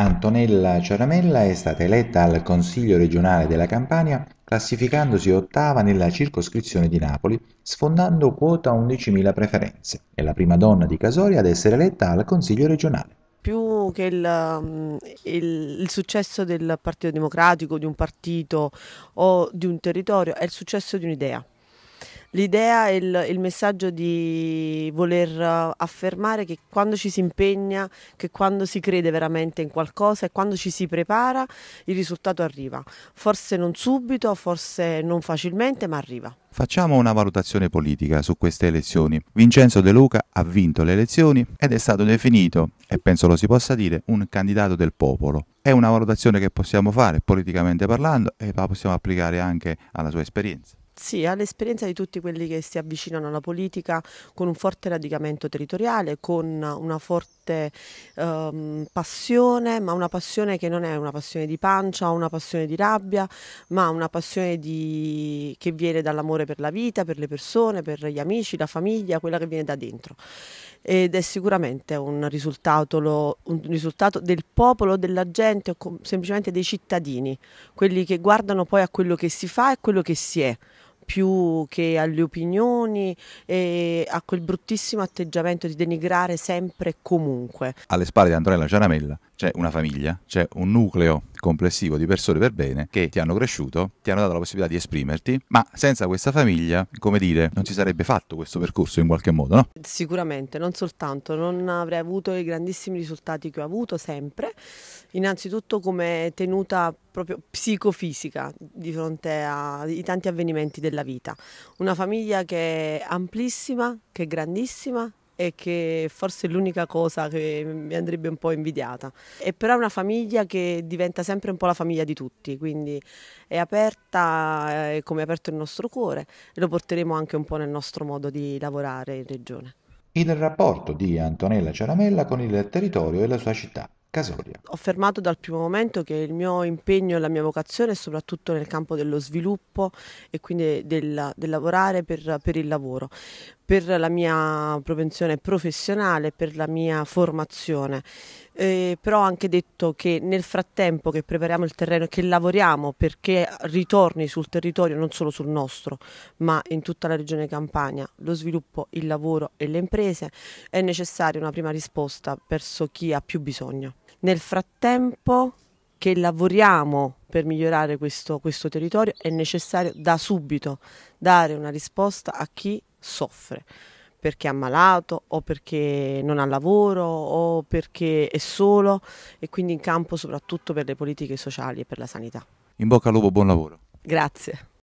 Antonella Cioramella è stata eletta al Consiglio regionale della Campania classificandosi ottava nella circoscrizione di Napoli, sfondando quota 11.000 preferenze. È la prima donna di Casoria ad essere eletta al Consiglio regionale più che il, mm, il, il, successo del Partito Democratico, di un partito o di un territorio, è il successo di un'idea l'idea e il, il, messaggio di voler eh, affermare che quando ci si impegna, che quando si crede veramente in qualcosa e quando ci si prepara, il risultato arriva. Forse non subito, forse non facilmente, ma arriva. Facciamo una valutazione politica su queste elezioni. Vincenzo De Luca ha vinto le elezioni ed è stato definito, e penso lo si possa dire, un candidato del popolo. È una valutazione che possiamo fare politicamente parlando e la possiamo applicare anche alla sua esperienza. Sì, è l'esperienza di tutti quelli che si avvicinano alla politica con un forte radicamento territoriale, con una forte ehm, passione, ma una passione che non è una passione di pancia o una passione di rabbia, ma una passione di... che viene dall'amore per la vita, per le persone, per gli amici, la famiglia, quella che viene da dentro. Ed è sicuramente un risultato, un risultato del popolo, della gente o semplicemente dei cittadini, quelli che guardano poi a quello che si fa e a quello che si è più che alle opinioni e a quel bruttissimo atteggiamento di denigrare sempre e comunque. Alle spalle di Antonella Ciaramella c'è una famiglia, c'è un nucleo complessivo di persone per bene che ti hanno cresciuto, ti hanno dato la possibilità di esprimerti, ma senza questa famiglia, come dire, non si sarebbe fatto questo percorso in qualche modo, no? Sicuramente, non soltanto, non avrei avuto i grandissimi risultati che ho avuto sempre, innanzitutto come tenuta proprio psicofisica di fronte ai tanti avvenimenti della vita. Una famiglia che è amplissima, che è grandissima, e che forse è l'unica cosa che mi andrebbe un po' invidiata. È però una famiglia che diventa sempre un po' la famiglia di tutti, quindi è aperta eh, è come è aperto il nostro cuore e lo porteremo anche un po' nel nostro modo di lavorare in regione. Il rapporto di Antonella Ceramella con il territorio e la sua città. Casoria. Ho affermato dal primo momento che il mio impegno e la mia vocazione è soprattutto nel campo dello sviluppo e quindi del, del lavorare per, per, il lavoro, per la mia propensione professionale, per la mia formazione. Eh, però ho anche detto che nel frattempo che prepariamo il terreno e che lavoriamo perché ritorni sul territorio, non solo sul nostro, ma in tutta la regione Campania, lo sviluppo, il lavoro e le imprese, è necessaria una prima risposta verso chi ha più bisogno. Nel frattempo che lavoriamo per migliorare questo, questo territorio è necessario da subito dare una risposta a chi soffre perché è ammalato o perché non ha lavoro o perché è solo e quindi in campo soprattutto per le politiche sociali e per la sanità. In bocca al lupo, buon lavoro. Grazie.